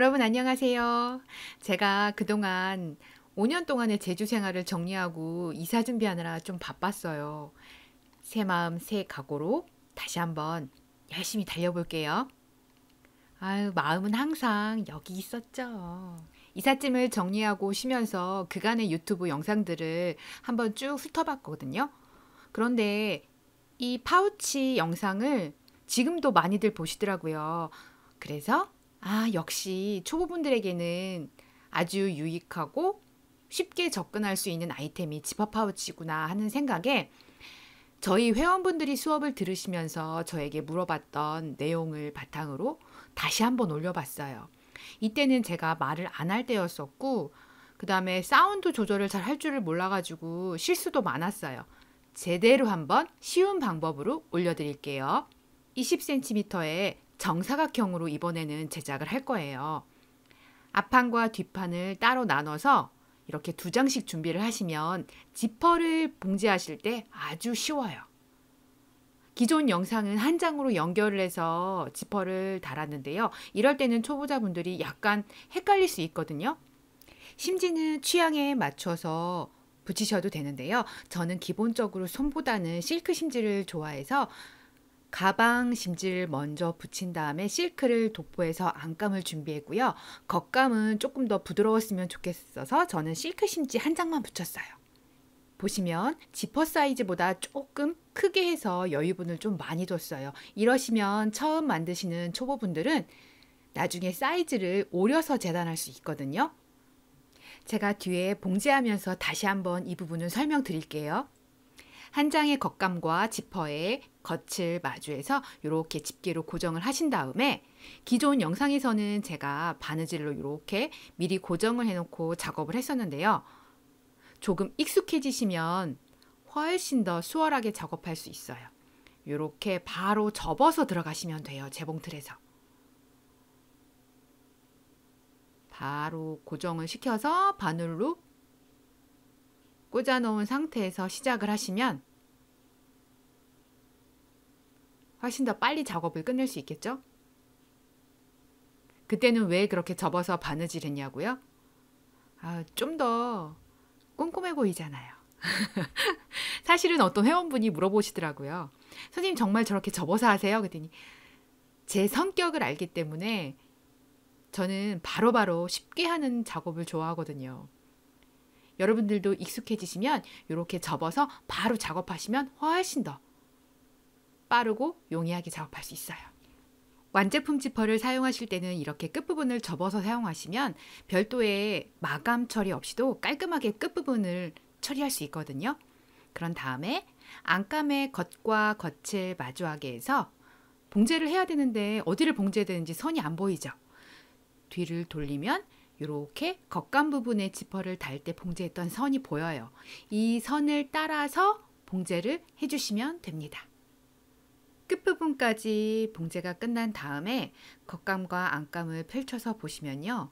여러분 안녕하세요. 제가 그동안 5년 동안의 제주 생활을 정리하고 이사 준비하느라 좀 바빴어요. 새 마음 새 각오로 다시 한번 열심히 달려볼게요. 아유, 마음은 항상 여기 있었죠. 이삿짐을 정리하고 쉬면서 그간의 유튜브 영상들을 한번 쭉 훑어봤거든요. 그런데 이 파우치 영상을 지금도 많이들 보시더라고요. 그래서 아, 역시 초보분들에게는 아주 유익하고 쉽게 접근할 수 있는 아이템이 지퍼 파우치구나 하는 생각에 저희 회원분들이 수업을 들으시면서 저에게 물어봤던 내용을 바탕으로 다시 한번 올려봤어요. 이때는 제가 말을 안 할 때였었고, 그 다음에 사운드 조절을 잘 할 줄을 몰라가지고 실수도 많았어요. 제대로 한번 쉬운 방법으로 올려드릴게요. 20cm에 정사각형으로 이번에는 제작을 할 거예요. 앞판과 뒷판을 따로 나눠서 이렇게 두 장씩 준비를 하시면 지퍼를 봉제하실 때 아주 쉬워요. 기존 영상은 한 장으로 연결을 해서 지퍼를 달았는데요. 이럴 때는 초보자분들이 약간 헷갈릴 수 있거든요. 심지는 취향에 맞춰서 붙이셔도 되는데요. 저는 기본적으로 솜보다는 실크 심지를 좋아해서 가방 심지를 먼저 붙인 다음에 실크를 도포해서 안감을 준비했고요. 겉감은 조금 더 부드러웠으면 좋겠어서 저는 실크 심지 한 장만 붙였어요. 보시면 지퍼 사이즈보다 조금 크게 해서 여유분을 좀 많이 뒀어요. 이러시면 처음 만드시는 초보분들은 나중에 사이즈를 오려서 재단할 수 있거든요. 제가 뒤에 봉제하면서 다시 한번 이 부분을 설명드릴게요. 한 장의 겉감과 지퍼에 겉을 마주해서 이렇게 집게로 고정을 하신 다음에 기존 영상에서는 제가 바느질로 이렇게 미리 고정을 해놓고 작업을 했었는데요. 조금 익숙해지시면 훨씬 더 수월하게 작업할 수 있어요. 이렇게 바로 접어서 들어가시면 돼요. 재봉틀에서. 바로 고정을 시켜서 바늘로 꽂아놓은 상태에서 시작을 하시면 훨씬 더 빨리 작업을 끝낼 수 있겠죠? 그때는 왜 그렇게 접어서 바느질 했냐고요? 아, 좀 더 꼼꼼해 보이잖아요. 사실은 어떤 회원분이 물어보시더라고요. 선생님 정말 저렇게 접어서 하세요? 그랬더니 제 성격을 알기 때문에 저는 바로바로 바로 쉽게 하는 작업을 좋아하거든요. 여러분들도 익숙해지시면 이렇게 접어서 바로 작업하시면 훨씬 더 빠르고 용이하게 작업할 수 있어요. 완제품 지퍼를 사용하실 때는 이렇게 끝부분을 접어서 사용하시면 별도의 마감 처리 없이도 깔끔하게 끝부분을 처리할 수 있거든요. 그런 다음에 안감의 겉과 겉을 마주하게 해서 봉제를 해야 되는데 어디를 봉제되는지 해야 선이 안 보이죠. 뒤를 돌리면 이렇게 겉감 부분에 지퍼를 달 때 봉제했던 선이 보여요. 이 선을 따라서 봉제를 해주시면 됩니다. 끝부분까지 봉제가 끝난 다음에 겉감과 안감을 펼쳐서 보시면요.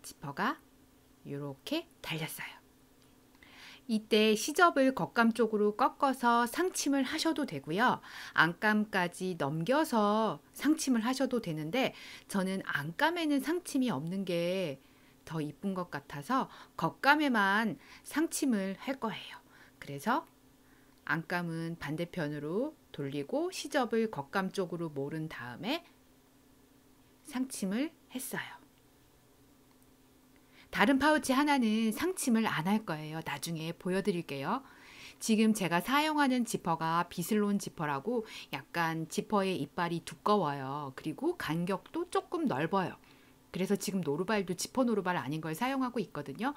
지퍼가 이렇게 달렸어요. 이때 시접을 겉감 쪽으로 꺾어서 상침을 하셔도 되고요. 안감까지 넘겨서 상침을 하셔도 되는데 저는 안감에는 상침이 없는 게 더 이쁜 것 같아서 겉감에만 상침을 할 거예요. 그래서 안감은 반대편으로 돌리고 시접을 겉감 쪽으로 모른 다음에 상침을 했어요. 다른 파우치 하나는 상침을 안 할 거예요. 나중에 보여드릴게요. 지금 제가 사용하는 지퍼가 비슬론 지퍼라고 약간 지퍼의 이빨이 두꺼워요. 그리고 간격도 조금 넓어요. 그래서 지금 노루발도 지퍼 노루발 아닌 걸 사용하고 있거든요.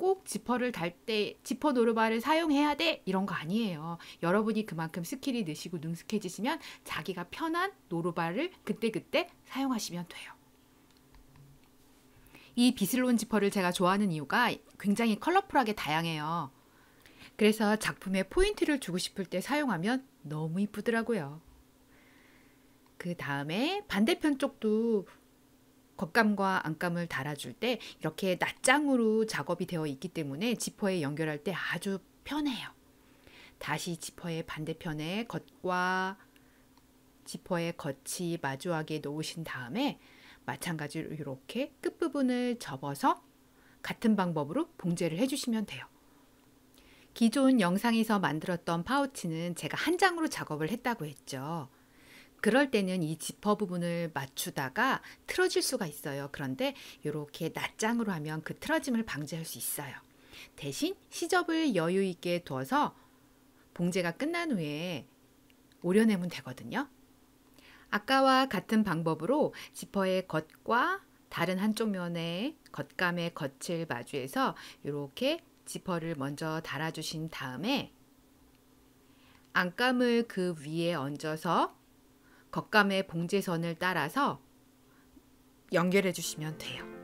꼭 지퍼를 달 때 지퍼 노르바를 사용해야 돼 이런 거 아니에요. 여러분이 그만큼 스킬이 느시고 능숙해지시면 자기가 편한 노르바를 그때그때 사용하시면 돼요. 이 비슬론 지퍼를 제가 좋아하는 이유가 굉장히 컬러풀하게 다양해요. 그래서 작품에 포인트를 주고 싶을 때 사용하면 너무 이쁘더라고요. 그 다음에 반대편 쪽도 겉감과 안감을 달아줄 때 이렇게 낮장으로 작업이 되어 있기 때문에 지퍼에 연결할 때 아주 편해요. 다시 지퍼의 반대편에 겉과 지퍼의 겉이 마주하게 놓으신 다음에 마찬가지로 이렇게 끝부분을 접어서 같은 방법으로 봉제를 해주시면 돼요. 기존 영상에서 만들었던 파우치는 제가 한 장으로 작업을 했다고 했죠. 그럴 때는 이 지퍼 부분을 맞추다가 틀어질 수가 있어요. 그런데 이렇게 낱장으로 하면 그 틀어짐을 방지할 수 있어요. 대신 시접을 여유 있게 두어서 봉제가 끝난 후에 오려내면 되거든요. 아까와 같은 방법으로 지퍼의 겉과 다른 한쪽 면의 겉감의 겉을 마주해서 이렇게 지퍼를 먼저 달아주신 다음에 안감을 그 위에 얹어서 겉감의 봉제선을 따라서 연결해 주시면 돼요.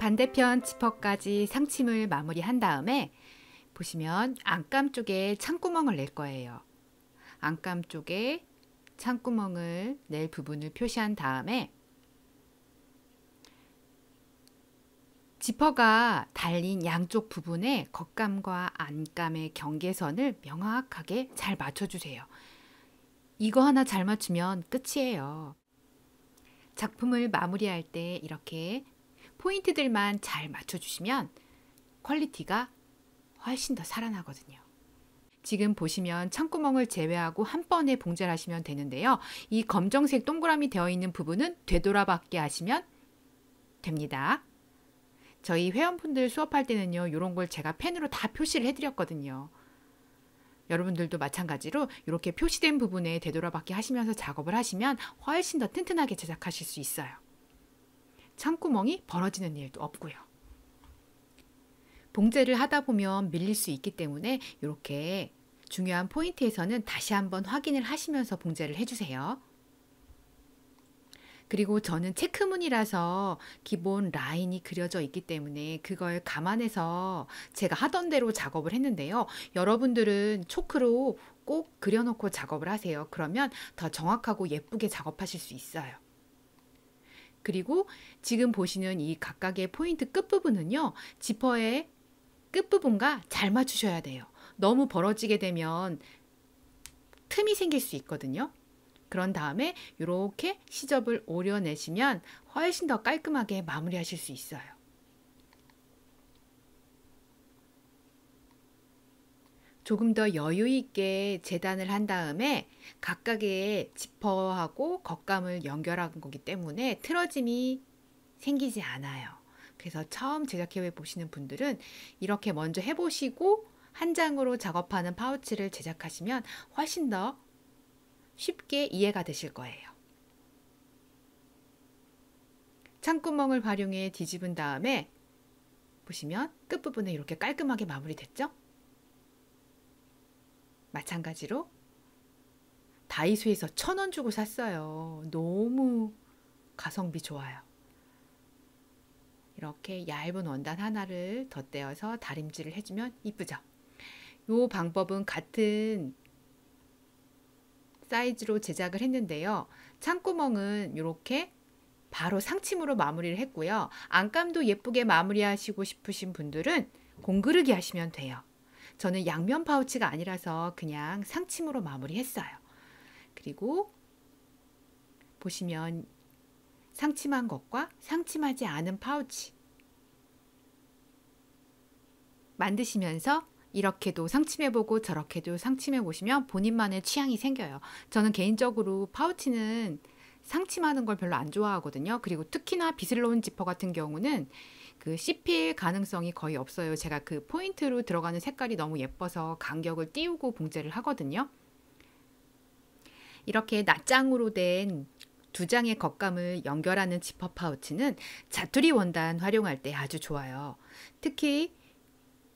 반대편 지퍼까지 상침을 마무리한 다음에 보시면 안감 쪽에 창구멍을 낼 거예요. 안감 쪽에 창구멍을 낼 부분을 표시한 다음에 지퍼가 달린 양쪽 부분에 겉감과 안감의 경계선을 명확하게 잘 맞춰주세요. 이거 하나 잘 맞추면 끝이에요. 작품을 마무리할 때 이렇게 포인트들만 잘 맞춰주시면 퀄리티가 훨씬 더 살아나거든요. 지금 보시면 창구멍을 제외하고 한 번에 봉제를 하시면 되는데요. 이 검정색 동그라미 되어 있는 부분은 되돌아받게 하시면 됩니다. 저희 회원분들 수업할 때는요. 이런 걸 제가 펜으로 다 표시를 해드렸거든요. 여러분들도 마찬가지로 이렇게 표시된 부분에 되돌아받게 하시면서 작업을 하시면 훨씬 더 튼튼하게 제작하실 수 있어요. 창구멍이 벌어지는 일도 없고요. 봉제를 하다 보면 밀릴 수 있기 때문에 이렇게 중요한 포인트에서는 다시 한번 확인을 하시면서 봉제를 해주세요. 그리고 저는 체크문이라서 기본 라인이 그려져 있기 때문에 그걸 감안해서 제가 하던 대로 작업을 했는데요. 여러분들은 초크로 꼭 그려놓고 작업을 하세요. 그러면 더 정확하고 예쁘게 작업하실 수 있어요. 그리고 지금 보시는 이 각각의 포인트 끝부분은요. 지퍼의 끝부분과 잘 맞추셔야 돼요. 너무 벌어지게 되면 틈이 생길 수 있거든요. 그런 다음에 이렇게 시접을 오려내시면 훨씬 더 깔끔하게 마무리하실 수 있어요. 조금 더 여유 있게 재단을 한 다음에 각각의 지퍼하고 겉감을 연결한 거기 때문에 틀어짐이 생기지 않아요. 그래서 처음 제작해 보시는 분들은 이렇게 먼저 해보시고 한 장으로 작업하는 파우치를 제작하시면 훨씬 더 쉽게 이해가 되실 거예요. 창구멍을 활용해 뒤집은 다음에 보시면 끝부분에 이렇게 깔끔하게 마무리됐죠? 마찬가지로 다이소에서 천 원 주고 샀어요. 너무 가성비 좋아요. 이렇게 얇은 원단 하나를 덧대어서 다림질을 해주면 이쁘죠. 요 방법은 같은 사이즈로 제작을 했는데요. 창구멍은 이렇게 바로 상침으로 마무리를 했고요. 안감도 예쁘게 마무리하시고 싶으신 분들은 공그르기 하시면 돼요. 저는 양면 파우치가 아니라서 그냥 상침으로 마무리했어요. 그리고 보시면 상침한 것과 상침하지 않은 파우치 만드시면서 이렇게도 상침해보고 저렇게도 상침해보시면 본인만의 취향이 생겨요. 저는 개인적으로 파우치는 상침하는 걸 별로 안 좋아하거든요. 그리고 특히나 비슬로운 지퍼 같은 경우는 그 씹힐 가능성이 거의 없어요. 제가 그 포인트로 들어가는 색깔이 너무 예뻐서 간격을 띄우고 봉제를 하거든요. 이렇게 낱장으로 된 두 장의 겉감을 연결하는 지퍼 파우치는 자투리 원단 활용할 때 아주 좋아요. 특히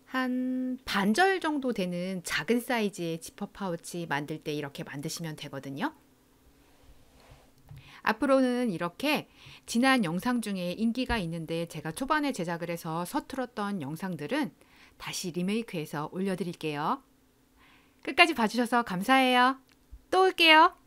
한 반절 정도 되는 작은 사이즈의 지퍼 파우치 만들 때 이렇게 만드시면 되거든요. 앞으로는 이렇게 지난 영상 중에 인기가 있는데 제가 초반에 제작을 해서 서툴었던 영상들은 다시 리메이크해서 올려드릴게요. 끝까지 봐주셔서 감사해요. 또 올게요.